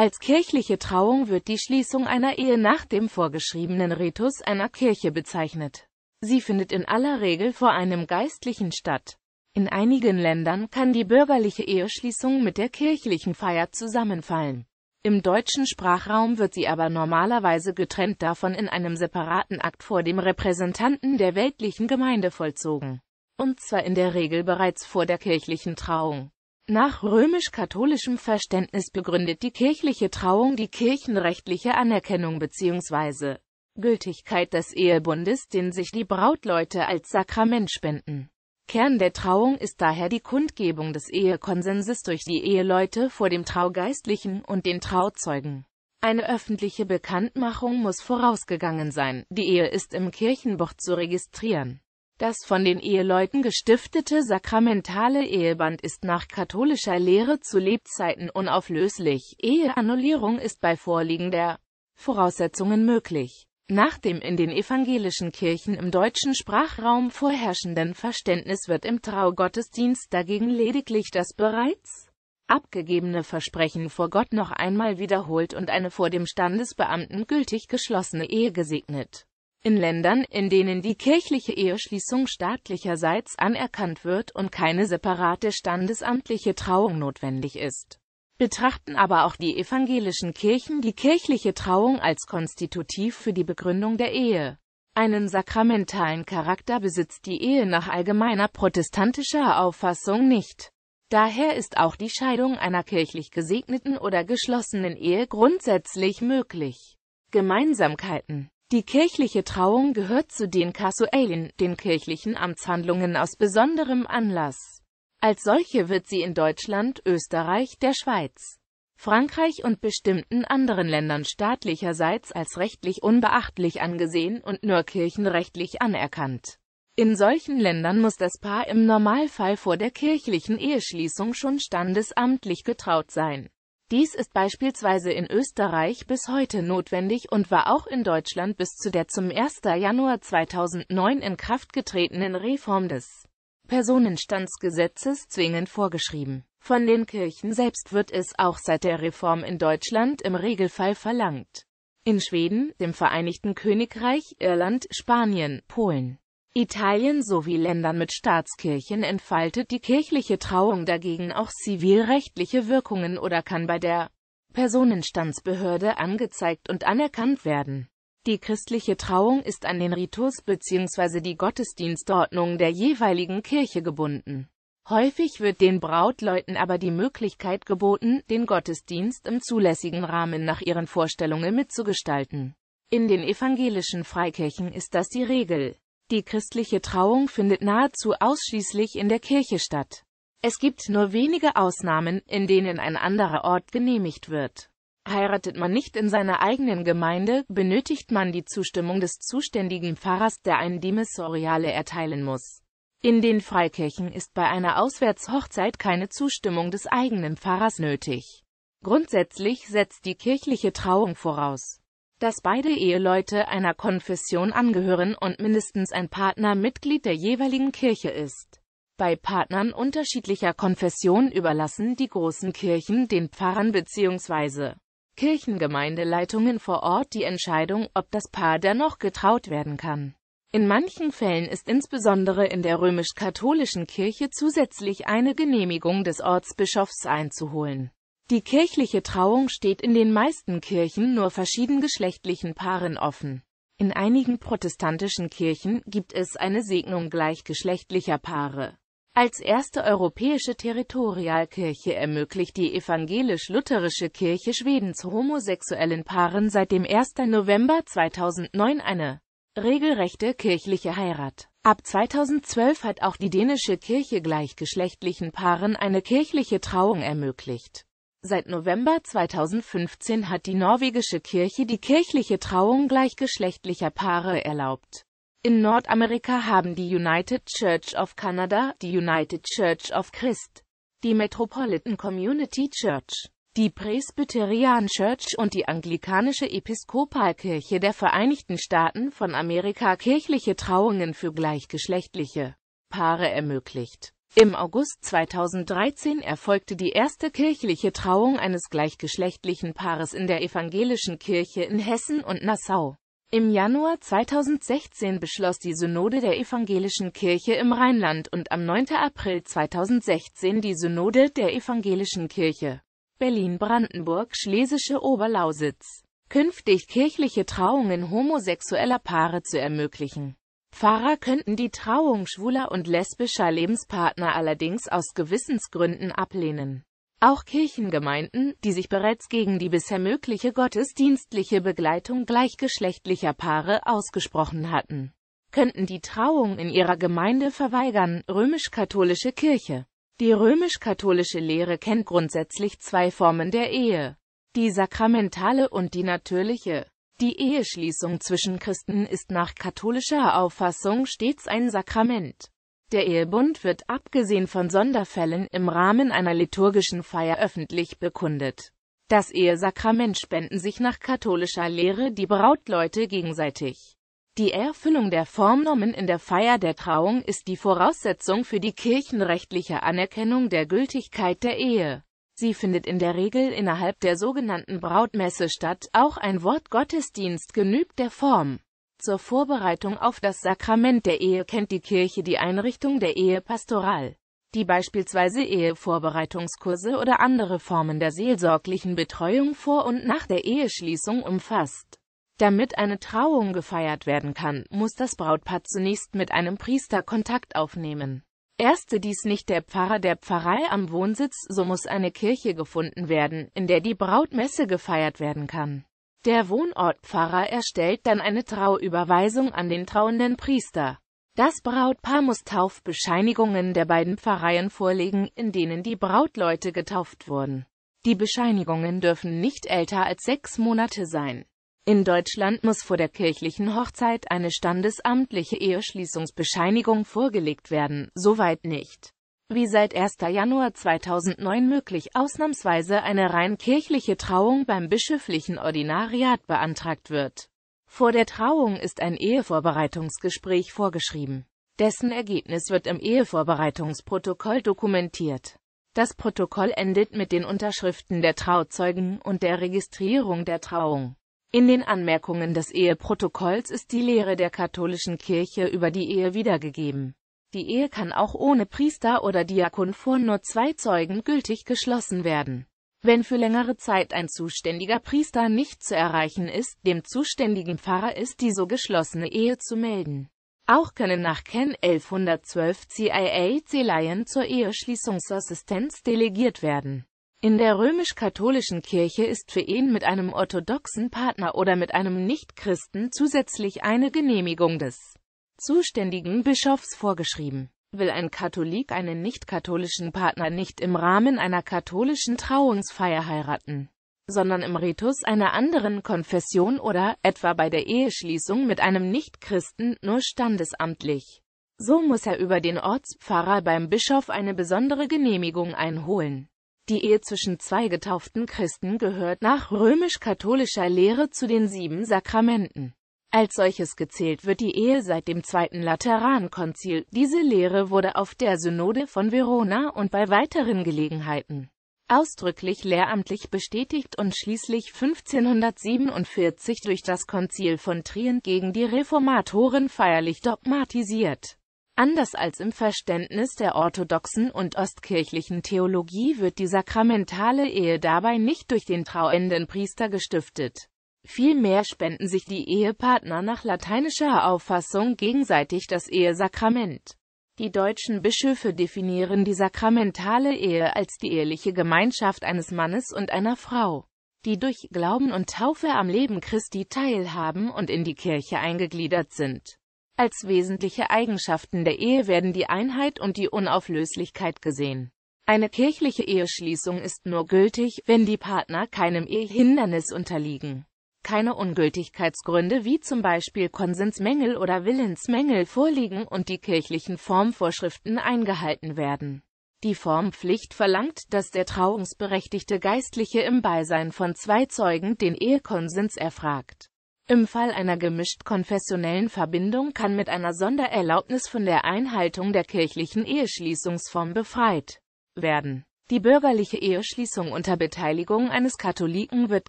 Als kirchliche Trauung wird die Schließung einer Ehe nach dem vorgeschriebenen Ritus einer Kirche bezeichnet. Sie findet in aller Regel vor einem Geistlichen statt. In einigen Ländern kann die bürgerliche Eheschließung mit der kirchlichen Feier zusammenfallen. Im deutschen Sprachraum wird sie aber normalerweise getrennt davon in einem separaten Akt vor dem Repräsentanten der weltlichen Gemeinde vollzogen. Und zwar in der Regel bereits vor der kirchlichen Trauung. Nach römisch-katholischem Verständnis begründet die kirchliche Trauung die kirchenrechtliche Anerkennung bzw. Gültigkeit des Ehebundes, den sich die Brautleute als Sakrament spenden. Kern der Trauung ist daher die Kundgebung des Ehekonsenses durch die Eheleute vor dem Traugeistlichen und den Trauzeugen. Eine öffentliche Bekanntmachung muss vorausgegangen sein, die Ehe ist im Kirchenbuch zu registrieren. Das von den Eheleuten gestiftete sakramentale Eheband ist nach katholischer Lehre zu Lebzeiten unauflöslich. Eheannullierung ist bei Vorliegen der Voraussetzungen möglich. Nach dem in den evangelischen Kirchen im deutschen Sprachraum vorherrschenden Verständnis wird im Traugottesdienst dagegen lediglich das bereits abgegebene Versprechen vor Gott noch einmal wiederholt und eine vor dem Standesbeamten gültig geschlossene Ehe gesegnet. In Ländern, in denen die kirchliche Eheschließung staatlicherseits anerkannt wird und keine separate standesamtliche Trauung notwendig ist, betrachten aber auch die evangelischen Kirchen die kirchliche Trauung als konstitutiv für die Begründung der Ehe. Einen sakramentalen Charakter besitzt die Ehe nach allgemeiner protestantischer Auffassung nicht. Daher ist auch die Scheidung einer kirchlich gesegneten oder geschlossenen Ehe grundsätzlich möglich. Gemeinsamkeiten die kirchliche Trauung gehört zu den Kasuellen, den kirchlichen Amtshandlungen aus besonderem Anlass. Als solche wird sie in Deutschland, Österreich, der Schweiz, Frankreich und bestimmten anderen Ländern staatlicherseits als rechtlich unbeachtlich angesehen und nur kirchenrechtlich anerkannt. In solchen Ländern muss das Paar im Normalfall vor der kirchlichen Eheschließung schon standesamtlich getraut sein. Dies ist beispielsweise in Österreich bis heute notwendig und war auch in Deutschland bis zu der zum 1. Januar 2009 in Kraft getretenen Reform des Personenstandsgesetzes zwingend vorgeschrieben. Von den Kirchen selbst wird es auch seit der Reform in Deutschland im Regelfall verlangt. In Schweden, dem Vereinigten Königreich, Irland, Spanien, Polen, Italien sowie Ländern mit Staatskirchen entfaltet die kirchliche Trauung dagegen auch zivilrechtliche Wirkungen oder kann bei der Personenstandsbehörde angezeigt und anerkannt werden. Die christliche Trauung ist an den Ritus bzw. die Gottesdienstordnung der jeweiligen Kirche gebunden. Häufig wird den Brautleuten aber die Möglichkeit geboten, den Gottesdienst im zulässigen Rahmen nach ihren Vorstellungen mitzugestalten. In den evangelischen Freikirchen ist das die Regel. Die christliche Trauung findet nahezu ausschließlich in der Kirche statt. Es gibt nur wenige Ausnahmen, in denen ein anderer Ort genehmigt wird. Heiratet man nicht in seiner eigenen Gemeinde, benötigt man die Zustimmung des zuständigen Pfarrers, der ein Dimessoriale erteilen muss. In den Freikirchen ist bei einer Auswärtshochzeit keine Zustimmung des eigenen Pfarrers nötig. Grundsätzlich setzt die kirchliche Trauung voraus, dass beide Eheleute einer Konfession angehören und mindestens ein Partner Mitglied der jeweiligen Kirche ist. Bei Partnern unterschiedlicher Konfession überlassen die großen Kirchen den Pfarrern bzw. Kirchengemeindeleitungen vor Ort die Entscheidung, ob das Paar dennoch getraut werden kann. In manchen Fällen ist insbesondere in der römisch-katholischen Kirche zusätzlich eine Genehmigung des Ortsbischofs einzuholen. Die kirchliche Trauung steht in den meisten Kirchen nur verschiedengeschlechtlichen Paaren offen. In einigen protestantischen Kirchen gibt es eine Segnung gleichgeschlechtlicher Paare. Als erste europäische Territorialkirche ermöglicht die evangelisch-lutherische Kirche Schwedens homosexuellen Paaren seit dem 1. November 2009 eine regelrechte kirchliche Heirat. Ab 2012 hat auch die dänische Kirche gleichgeschlechtlichen Paaren eine kirchliche Trauung ermöglicht Seit November 2015 hat die norwegische Kirche die kirchliche Trauung gleichgeschlechtlicher Paare erlaubt. In Nordamerika haben die United Church of Canada, die United Church of Christ, die Metropolitan Community Church, die Presbyterian Church und die anglikanische Episkopalkirche der Vereinigten Staaten von Amerika kirchliche Trauungen für gleichgeschlechtliche Paare ermöglicht im August 2013 erfolgte die erste kirchliche Trauung eines gleichgeschlechtlichen Paares in der evangelischen Kirche in Hessen und Nassau. Im Januar 2016 beschloss die Synode der evangelischen Kirche im Rheinland und am 9. April 2016 die Synode der evangelischen Kirche Berlin-Brandenburg-Schlesische Oberlausitz, künftig kirchliche Trauungen homosexueller Paare zu ermöglichen Pfarrer könnten die Trauung schwuler und lesbischer Lebenspartner allerdings aus Gewissensgründen ablehnen. Auch Kirchengemeinden, die sich bereits gegen die bisher mögliche gottesdienstliche Begleitung gleichgeschlechtlicher Paare ausgesprochen hatten, könnten die Trauung in ihrer Gemeinde verweigern, römisch-katholische Kirche. Die römisch-katholische Lehre kennt grundsätzlich zwei Formen der Ehe, die sakramentale und die natürliche. Die Eheschließung zwischen Christen ist nach katholischer Auffassung stets ein Sakrament. Der Ehebund wird abgesehen von Sonderfällen im Rahmen einer liturgischen Feier öffentlich bekundet. Das Ehesakrament spenden sich nach katholischer Lehre die Brautleute gegenseitig. Die Erfüllung der Formnormen in der Feier der Trauung ist die Voraussetzung für die kirchenrechtliche Anerkennung der Gültigkeit der Ehe. Sie findet in der Regel innerhalb der sogenannten Brautmesse statt, auch ein Wort Gottesdienst genügt der Form. Zur Vorbereitung auf das Sakrament der Ehe kennt die Kirche die Einrichtung der Ehepastoral, die beispielsweise Ehevorbereitungskurse oder andere Formen der seelsorglichen Betreuung vor und nach der Eheschließung umfasst. Damit eine Trauung gefeiert werden kann, muss das Brautpaar zunächst mit einem Priester Kontakt aufnehmen. Erste dies nicht der Pfarrer der Pfarrei am Wohnsitz, so muss eine Kirche gefunden werden, in der die Brautmesse gefeiert werden kann. Der Wohnortpfarrer erstellt dann eine Trauüberweisung an den trauenden Priester. Das Brautpaar muss Taufbescheinigungen der beiden Pfarreien vorlegen, in denen die Brautleute getauft wurden. Die Bescheinigungen dürfen nicht älter als sechs Monate sein. In Deutschland muss vor der kirchlichen Hochzeit eine standesamtliche Eheschließungsbescheinigung vorgelegt werden, soweit nicht. Wie seit 1. Januar 2009 möglich ausnahmsweise eine rein kirchliche Trauung beim bischöflichen Ordinariat beantragt wird. Vor der Trauung ist ein Ehevorbereitungsgespräch vorgeschrieben. Dessen Ergebnis wird im Ehevorbereitungsprotokoll dokumentiert. Das Protokoll endet mit den Unterschriften der Trauzeugen und der Registrierung der Trauung. In den Anmerkungen des Eheprotokolls ist die Lehre der katholischen Kirche über die Ehe wiedergegeben. Die Ehe kann auch ohne Priester oder Diakon vor nur zwei Zeugen gültig geschlossen werden. Wenn für längere Zeit ein zuständiger Priester nicht zu erreichen ist, dem zuständigen Pfarrer ist die so geschlossene Ehe zu melden. Auch können nach Ken 1112 CIA-Zeleien zur Eheschließungsassistenz delegiert werden. In der römisch-katholischen Kirche ist für ihn mit einem orthodoxen Partner oder mit einem Nichtchristen zusätzlich eine Genehmigung des zuständigen Bischofs vorgeschrieben. Will ein Katholik einen nicht-katholischen Partner nicht im Rahmen einer katholischen Trauungsfeier heiraten, sondern im Ritus einer anderen Konfession oder, etwa bei der Eheschließung mit einem Nichtchristen, nur standesamtlich. So muss er über den Ortspfarrer beim Bischof eine besondere Genehmigung einholen. Die Ehe zwischen zwei getauften Christen gehört nach römisch-katholischer Lehre zu den sieben Sakramenten. Als solches gezählt wird die Ehe seit dem Zweiten Laterankonzil. Diese Lehre wurde auf der Synode von Verona und bei weiteren Gelegenheiten ausdrücklich lehramtlich bestätigt und schließlich 1547 durch das Konzil von Trient gegen die Reformatoren feierlich dogmatisiert Anders als im Verständnis der orthodoxen und ostkirchlichen Theologie wird die sakramentale Ehe dabei nicht durch den trauenden Priester gestiftet. Vielmehr spenden sich die Ehepartner nach lateinischer Auffassung gegenseitig das Ehesakrament. Die deutschen Bischöfe definieren die sakramentale Ehe als die eheliche Gemeinschaft eines Mannes und einer Frau, die durch Glauben und Taufe am Leben Christi teilhaben und in die Kirche eingegliedert sind als wesentliche Eigenschaften der Ehe werden die Einheit und die Unauflöslichkeit gesehen. Eine kirchliche Eheschließung ist nur gültig, wenn die Partner keinem Ehehindernis unterliegen. Keine Ungültigkeitsgründe wie zum Beispiel Konsensmängel oder Willensmängel vorliegen und die kirchlichen Formvorschriften eingehalten werden. Die Formpflicht verlangt, dass der trauungsberechtigte Geistliche im Beisein von zwei Zeugen den Ehekonsens erfragt. Im Fall einer gemischt-konfessionellen Verbindung kann mit einer Sondererlaubnis von der Einhaltung der kirchlichen Eheschließungsform befreit werden. Die bürgerliche Eheschließung unter Beteiligung eines Katholiken wird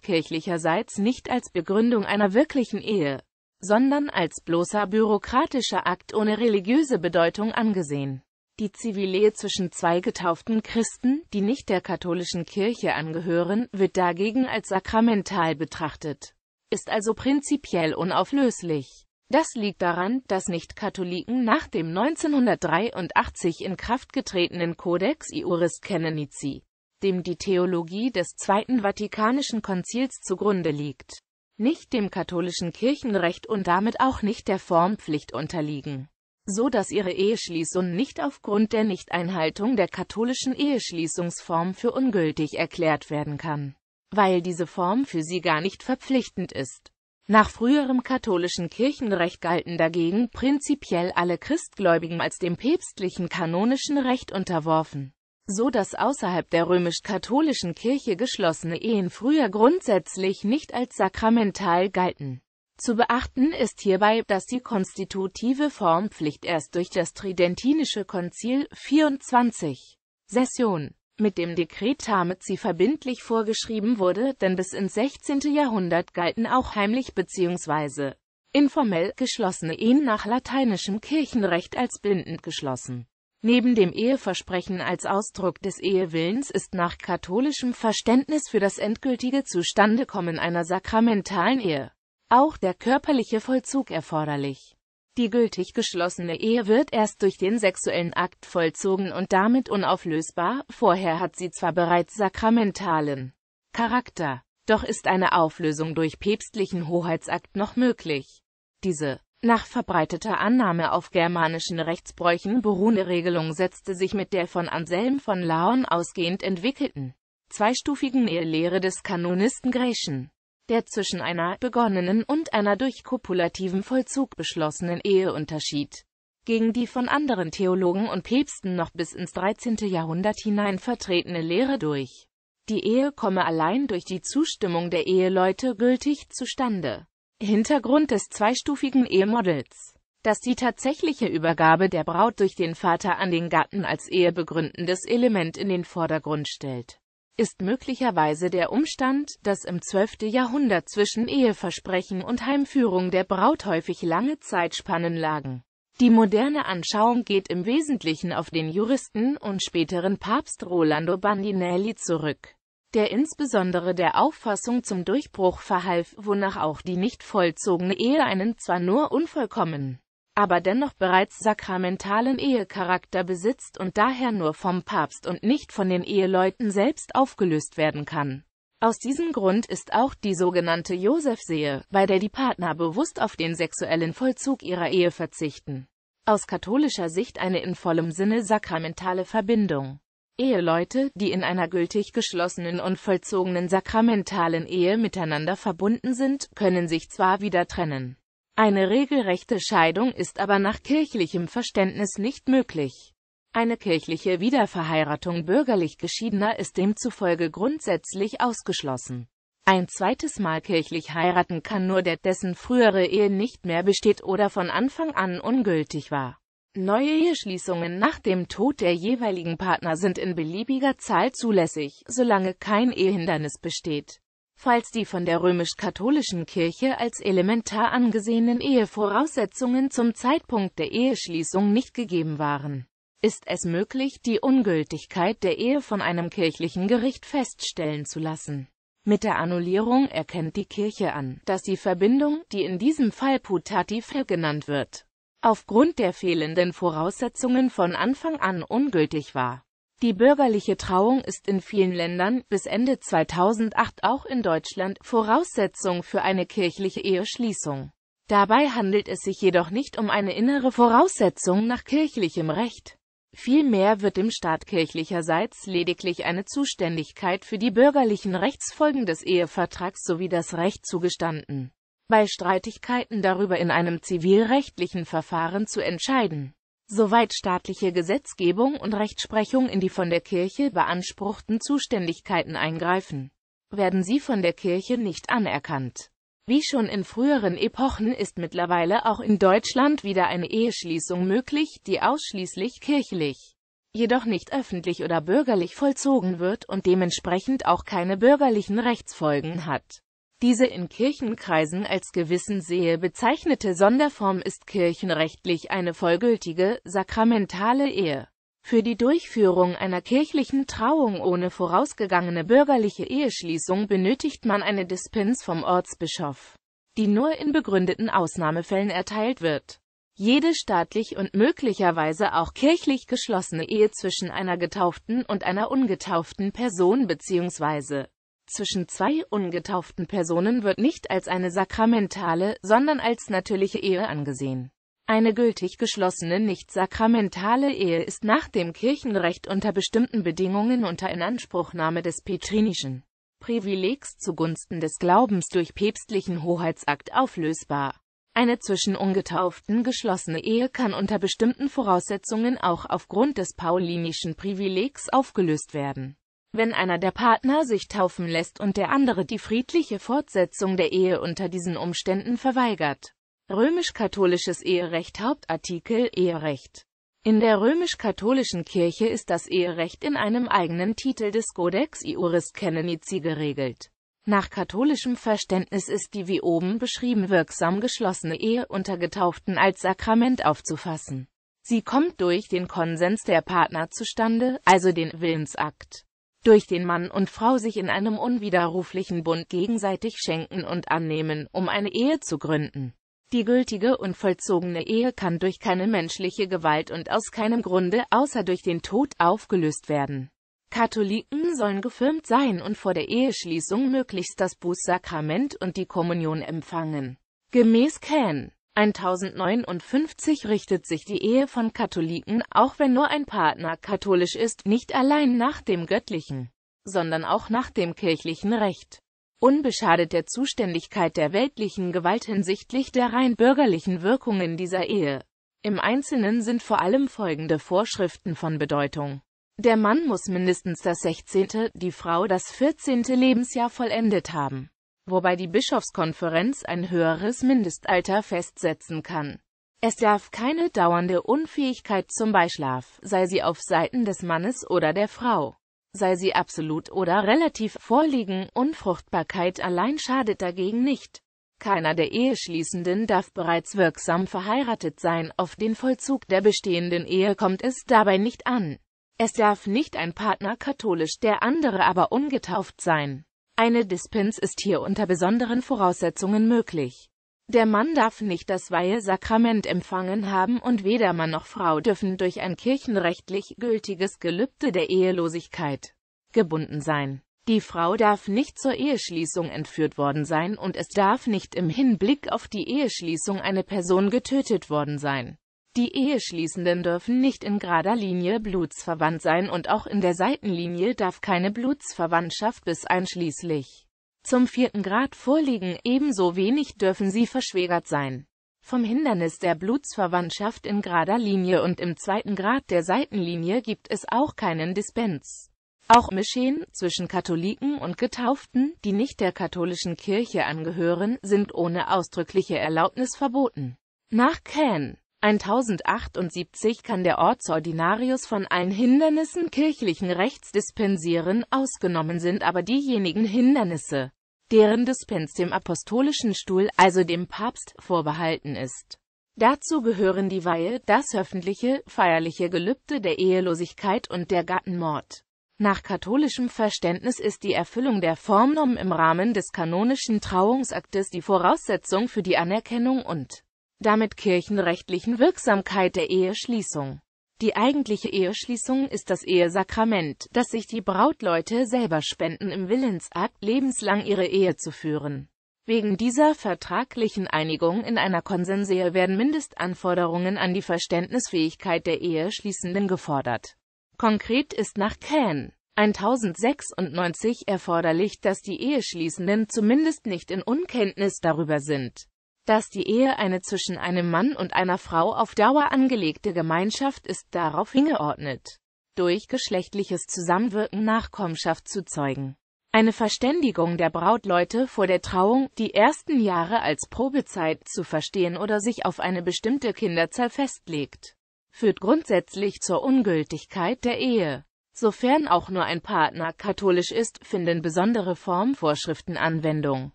kirchlicherseits nicht als Begründung einer wirklichen Ehe, sondern als bloßer bürokratischer Akt ohne religiöse Bedeutung angesehen. Die Zivilehe zwischen zwei getauften Christen, die nicht der katholischen Kirche angehören, wird dagegen als sakramental betrachtet ist also prinzipiell unauflöslich. Das liegt daran, dass Nicht-Katholiken nach dem 1983 in Kraft getretenen Codex Iuris Canonici, dem die Theologie des Zweiten Vatikanischen Konzils zugrunde liegt, nicht dem katholischen Kirchenrecht und damit auch nicht der Formpflicht unterliegen, so dass ihre Eheschließung nicht aufgrund der Nichteinhaltung der katholischen Eheschließungsform für ungültig erklärt werden kann weil diese Form für sie gar nicht verpflichtend ist. Nach früherem katholischen Kirchenrecht galten dagegen prinzipiell alle Christgläubigen als dem päpstlichen kanonischen Recht unterworfen, so dass außerhalb der römisch-katholischen Kirche geschlossene Ehen früher grundsätzlich nicht als sakramental galten. Zu beachten ist hierbei, dass die konstitutive Formpflicht erst durch das Tridentinische Konzil 24 Session mit dem Dekret damit sie verbindlich vorgeschrieben wurde, denn bis ins 16. Jahrhundert galten auch heimlich bzw. informell geschlossene Ehen nach lateinischem Kirchenrecht als bindend geschlossen. Neben dem Eheversprechen als Ausdruck des Ehewillens ist nach katholischem Verständnis für das endgültige Zustandekommen einer sakramentalen Ehe auch der körperliche Vollzug erforderlich die gültig geschlossene Ehe wird erst durch den sexuellen Akt vollzogen und damit unauflösbar, vorher hat sie zwar bereits sakramentalen Charakter, doch ist eine Auflösung durch päpstlichen Hoheitsakt noch möglich. Diese nach verbreiteter Annahme auf germanischen Rechtsbräuchen beruhende Regelung setzte sich mit der von Anselm von Laon ausgehend entwickelten zweistufigen Ehelehre des Kanonisten Graeschen der zwischen einer begonnenen und einer durch kopulativen Vollzug beschlossenen Ehe unterschied gegen die von anderen Theologen und Päpsten noch bis ins 13. Jahrhundert hinein vertretene Lehre durch. Die Ehe komme allein durch die Zustimmung der Eheleute gültig zustande. Hintergrund des zweistufigen Ehemodells. Dass die tatsächliche Übergabe der Braut durch den Vater an den Gatten als ehebegründendes Element in den Vordergrund stellt ist möglicherweise der Umstand, dass im 12. Jahrhundert zwischen Eheversprechen und Heimführung der Braut häufig lange Zeitspannen lagen. Die moderne Anschauung geht im Wesentlichen auf den Juristen und späteren Papst Rolando Bandinelli zurück, der insbesondere der Auffassung zum Durchbruch verhalf, wonach auch die nicht vollzogene Ehe einen zwar nur unvollkommen, aber dennoch bereits sakramentalen Ehecharakter besitzt und daher nur vom Papst und nicht von den Eheleuten selbst aufgelöst werden kann. Aus diesem Grund ist auch die sogenannte Josefsehe, bei der die Partner bewusst auf den sexuellen Vollzug ihrer Ehe verzichten. Aus katholischer Sicht eine in vollem Sinne sakramentale Verbindung. Eheleute, die in einer gültig geschlossenen und vollzogenen sakramentalen Ehe miteinander verbunden sind, können sich zwar wieder trennen. Eine regelrechte Scheidung ist aber nach kirchlichem Verständnis nicht möglich. Eine kirchliche Wiederverheiratung bürgerlich Geschiedener ist demzufolge grundsätzlich ausgeschlossen. Ein zweites Mal kirchlich heiraten kann nur der, dessen frühere Ehe nicht mehr besteht oder von Anfang an ungültig war. Neue Eheschließungen nach dem Tod der jeweiligen Partner sind in beliebiger Zahl zulässig, solange kein Ehehindernis besteht falls die von der römisch-katholischen Kirche als elementar angesehenen Ehevoraussetzungen zum Zeitpunkt der Eheschließung nicht gegeben waren. Ist es möglich, die Ungültigkeit der Ehe von einem kirchlichen Gericht feststellen zu lassen? Mit der Annullierung erkennt die Kirche an, dass die Verbindung, die in diesem Fall putativ genannt wird, aufgrund der fehlenden Voraussetzungen von Anfang an ungültig war. Die bürgerliche Trauung ist in vielen Ländern bis Ende 2008 auch in Deutschland Voraussetzung für eine kirchliche Eheschließung. Dabei handelt es sich jedoch nicht um eine innere Voraussetzung nach kirchlichem Recht. Vielmehr wird dem Staat kirchlicherseits lediglich eine Zuständigkeit für die bürgerlichen Rechtsfolgen des Ehevertrags sowie das Recht zugestanden, bei Streitigkeiten darüber in einem zivilrechtlichen Verfahren zu entscheiden soweit staatliche Gesetzgebung und Rechtsprechung in die von der Kirche beanspruchten Zuständigkeiten eingreifen, werden sie von der Kirche nicht anerkannt. Wie schon in früheren Epochen ist mittlerweile auch in Deutschland wieder eine Eheschließung möglich, die ausschließlich kirchlich, jedoch nicht öffentlich oder bürgerlich vollzogen wird und dementsprechend auch keine bürgerlichen Rechtsfolgen hat. Diese in Kirchenkreisen als Gewissensehe bezeichnete Sonderform ist kirchenrechtlich eine vollgültige, sakramentale Ehe. Für die Durchführung einer kirchlichen Trauung ohne vorausgegangene bürgerliche Eheschließung benötigt man eine Dispens vom Ortsbischof, die nur in begründeten Ausnahmefällen erteilt wird. Jede staatlich und möglicherweise auch kirchlich geschlossene Ehe zwischen einer getauften und einer ungetauften Person bzw zwischen zwei ungetauften Personen wird nicht als eine sakramentale, sondern als natürliche Ehe angesehen. Eine gültig geschlossene nicht-sakramentale Ehe ist nach dem Kirchenrecht unter bestimmten Bedingungen unter Inanspruchnahme des petrinischen Privilegs zugunsten des Glaubens durch päpstlichen Hoheitsakt auflösbar. Eine zwischen Ungetauften geschlossene Ehe kann unter bestimmten Voraussetzungen auch aufgrund des paulinischen Privilegs aufgelöst werden wenn einer der Partner sich taufen lässt und der andere die friedliche Fortsetzung der Ehe unter diesen Umständen verweigert. Römisch-katholisches Eherecht Hauptartikel Eherecht In der römisch-katholischen Kirche ist das Eherecht in einem eigenen Titel des Codex Iuris Canonici geregelt. Nach katholischem Verständnis ist die wie oben beschrieben wirksam geschlossene Ehe unter Getauften als Sakrament aufzufassen. Sie kommt durch den Konsens der Partner zustande, also den Willensakt durch den Mann und Frau sich in einem unwiderruflichen Bund gegenseitig schenken und annehmen, um eine Ehe zu gründen. Die gültige und vollzogene Ehe kann durch keine menschliche Gewalt und aus keinem Grunde außer durch den Tod aufgelöst werden. Katholiken sollen gefirmt sein und vor der Eheschließung möglichst das Bußsakrament und die Kommunion empfangen. Gemäß Can 1059 richtet sich die Ehe von Katholiken, auch wenn nur ein Partner katholisch ist, nicht allein nach dem göttlichen, sondern auch nach dem kirchlichen Recht. Unbeschadet der Zuständigkeit der weltlichen Gewalt hinsichtlich der rein bürgerlichen Wirkungen dieser Ehe. Im Einzelnen sind vor allem folgende Vorschriften von Bedeutung. Der Mann muss mindestens das 16., die Frau das 14. Lebensjahr vollendet haben wobei die Bischofskonferenz ein höheres Mindestalter festsetzen kann. Es darf keine dauernde Unfähigkeit zum Beischlaf, sei sie auf Seiten des Mannes oder der Frau, sei sie absolut oder relativ, vorliegen. Unfruchtbarkeit allein schadet dagegen nicht. Keiner der Eheschließenden darf bereits wirksam verheiratet sein, auf den Vollzug der bestehenden Ehe kommt es dabei nicht an. Es darf nicht ein Partner katholisch, der andere aber ungetauft sein. Eine Dispens ist hier unter besonderen Voraussetzungen möglich. Der Mann darf nicht das Weihe Sakrament empfangen haben und weder Mann noch Frau dürfen durch ein kirchenrechtlich gültiges Gelübde der Ehelosigkeit gebunden sein. Die Frau darf nicht zur Eheschließung entführt worden sein und es darf nicht im Hinblick auf die Eheschließung eine Person getötet worden sein. Die Eheschließenden dürfen nicht in gerader Linie blutsverwandt sein und auch in der Seitenlinie darf keine Blutsverwandtschaft bis einschließlich zum vierten Grad vorliegen, ebenso wenig dürfen sie verschwägert sein. Vom Hindernis der Blutsverwandtschaft in gerader Linie und im zweiten Grad der Seitenlinie gibt es auch keinen Dispens. Auch Mischehen zwischen Katholiken und Getauften, die nicht der katholischen Kirche angehören, sind ohne ausdrückliche Erlaubnis verboten. Nach Cannes 1078 kann der Ortsordinarius von allen Hindernissen kirchlichen Rechts dispensieren, ausgenommen sind aber diejenigen Hindernisse, deren Dispens dem apostolischen Stuhl, also dem Papst, vorbehalten ist. Dazu gehören die Weihe, das öffentliche, feierliche Gelübde der Ehelosigkeit und der Gattenmord. Nach katholischem Verständnis ist die Erfüllung der Formnorm im Rahmen des kanonischen Trauungsaktes die Voraussetzung für die Anerkennung und damit kirchenrechtlichen Wirksamkeit der Eheschließung. Die eigentliche Eheschließung ist das Ehesakrament, das sich die Brautleute selber spenden im Willensakt, lebenslang ihre Ehe zu führen. Wegen dieser vertraglichen Einigung in einer Konsensehe werden Mindestanforderungen an die Verständnisfähigkeit der Eheschließenden gefordert. Konkret ist nach Can 1096 erforderlich, dass die Eheschließenden zumindest nicht in Unkenntnis darüber sind dass die Ehe eine zwischen einem Mann und einer Frau auf Dauer angelegte Gemeinschaft ist, darauf hingeordnet, durch geschlechtliches Zusammenwirken Nachkommenschaft zu zeugen. Eine Verständigung der Brautleute vor der Trauung, die ersten Jahre als Probezeit zu verstehen oder sich auf eine bestimmte Kinderzahl festlegt, führt grundsätzlich zur Ungültigkeit der Ehe. Sofern auch nur ein Partner katholisch ist, finden besondere Formvorschriften Anwendung.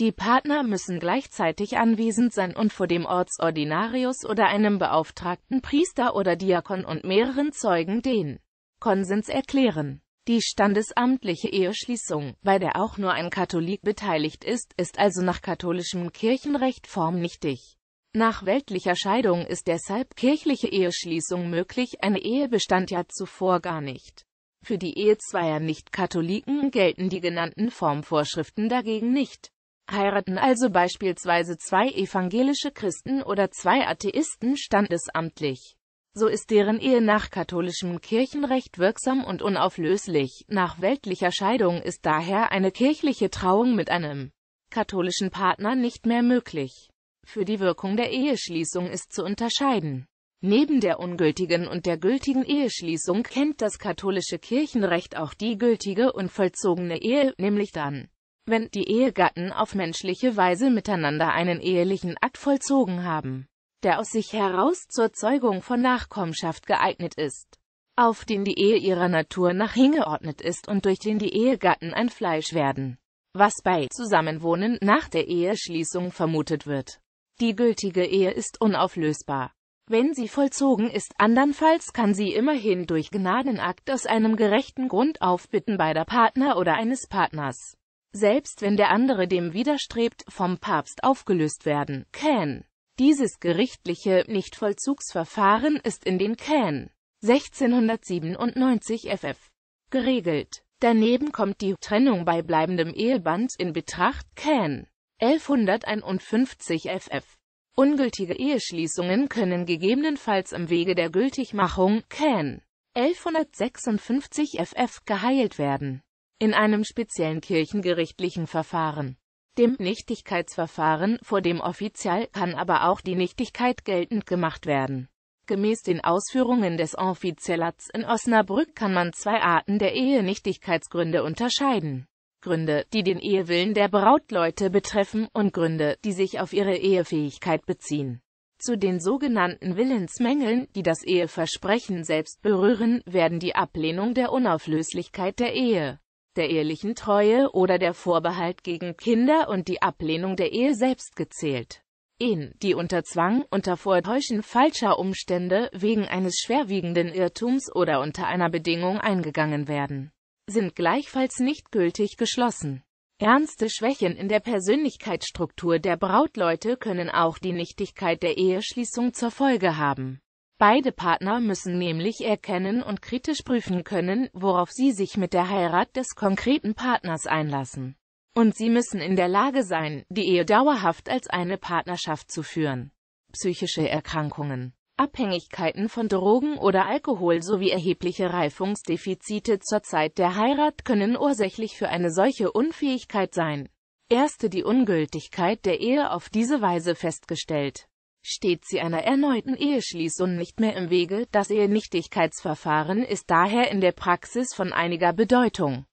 Die Partner müssen gleichzeitig anwesend sein und vor dem Ortsordinarius oder einem beauftragten Priester oder Diakon und mehreren Zeugen den Konsens erklären. Die standesamtliche Eheschließung, bei der auch nur ein Katholik beteiligt ist, ist also nach katholischem Kirchenrecht formnichtig. Nach weltlicher Scheidung ist deshalb kirchliche Eheschließung möglich, eine Ehe bestand ja zuvor gar nicht. Für die Ehe zweier Nicht-Katholiken gelten die genannten Formvorschriften dagegen nicht. Heiraten also beispielsweise zwei evangelische Christen oder zwei Atheisten standesamtlich. So ist deren Ehe nach katholischem Kirchenrecht wirksam und unauflöslich. Nach weltlicher Scheidung ist daher eine kirchliche Trauung mit einem katholischen Partner nicht mehr möglich. Für die Wirkung der Eheschließung ist zu unterscheiden. Neben der ungültigen und der gültigen Eheschließung kennt das katholische Kirchenrecht auch die gültige und vollzogene Ehe, nämlich dann, wenn die Ehegatten auf menschliche Weise miteinander einen ehelichen Akt vollzogen haben, der aus sich heraus zur Zeugung von Nachkommenschaft geeignet ist, auf den die Ehe ihrer Natur nach hingeordnet ist und durch den die Ehegatten ein Fleisch werden, was bei Zusammenwohnen nach der Eheschließung vermutet wird. Die gültige Ehe ist unauflösbar. Wenn sie vollzogen ist, andernfalls kann sie immerhin durch Gnadenakt aus einem gerechten Grund aufbitten beider Partner oder eines Partners selbst wenn der andere dem widerstrebt, vom Papst aufgelöst werden kann. Dieses gerichtliche Nichtvollzugsverfahren ist in den can. 1697 ff. geregelt. Daneben kommt die Trennung bei bleibendem Eheband in Betracht can. 1151 ff. Ungültige Eheschließungen können gegebenenfalls im Wege der Gültigmachung can. 1156 ff. geheilt werden in einem speziellen kirchengerichtlichen Verfahren. Dem Nichtigkeitsverfahren vor dem Offizial kann aber auch die Nichtigkeit geltend gemacht werden. Gemäß den Ausführungen des Offiziellats in Osnabrück kann man zwei Arten der Ehenichtigkeitsgründe unterscheiden. Gründe, die den Ehewillen der Brautleute betreffen, und Gründe, die sich auf ihre Ehefähigkeit beziehen. Zu den sogenannten Willensmängeln, die das Eheversprechen selbst berühren, werden die Ablehnung der Unauflöslichkeit der Ehe, der ehelichen Treue oder der Vorbehalt gegen Kinder und die Ablehnung der Ehe selbst gezählt. Ehen, die unter Zwang, unter Vortäuschen falscher Umstände, wegen eines schwerwiegenden Irrtums oder unter einer Bedingung eingegangen werden, sind gleichfalls nicht gültig geschlossen. Ernste Schwächen in der Persönlichkeitsstruktur der Brautleute können auch die Nichtigkeit der Eheschließung zur Folge haben. Beide Partner müssen nämlich erkennen und kritisch prüfen können, worauf sie sich mit der Heirat des konkreten Partners einlassen. Und sie müssen in der Lage sein, die Ehe dauerhaft als eine Partnerschaft zu führen. Psychische Erkrankungen Abhängigkeiten von Drogen oder Alkohol sowie erhebliche Reifungsdefizite zur Zeit der Heirat können ursächlich für eine solche Unfähigkeit sein. Erste die Ungültigkeit der Ehe auf diese Weise festgestellt steht sie einer erneuten Eheschließung nicht mehr im Wege. Das Ehenichtigkeitsverfahren ist daher in der Praxis von einiger Bedeutung.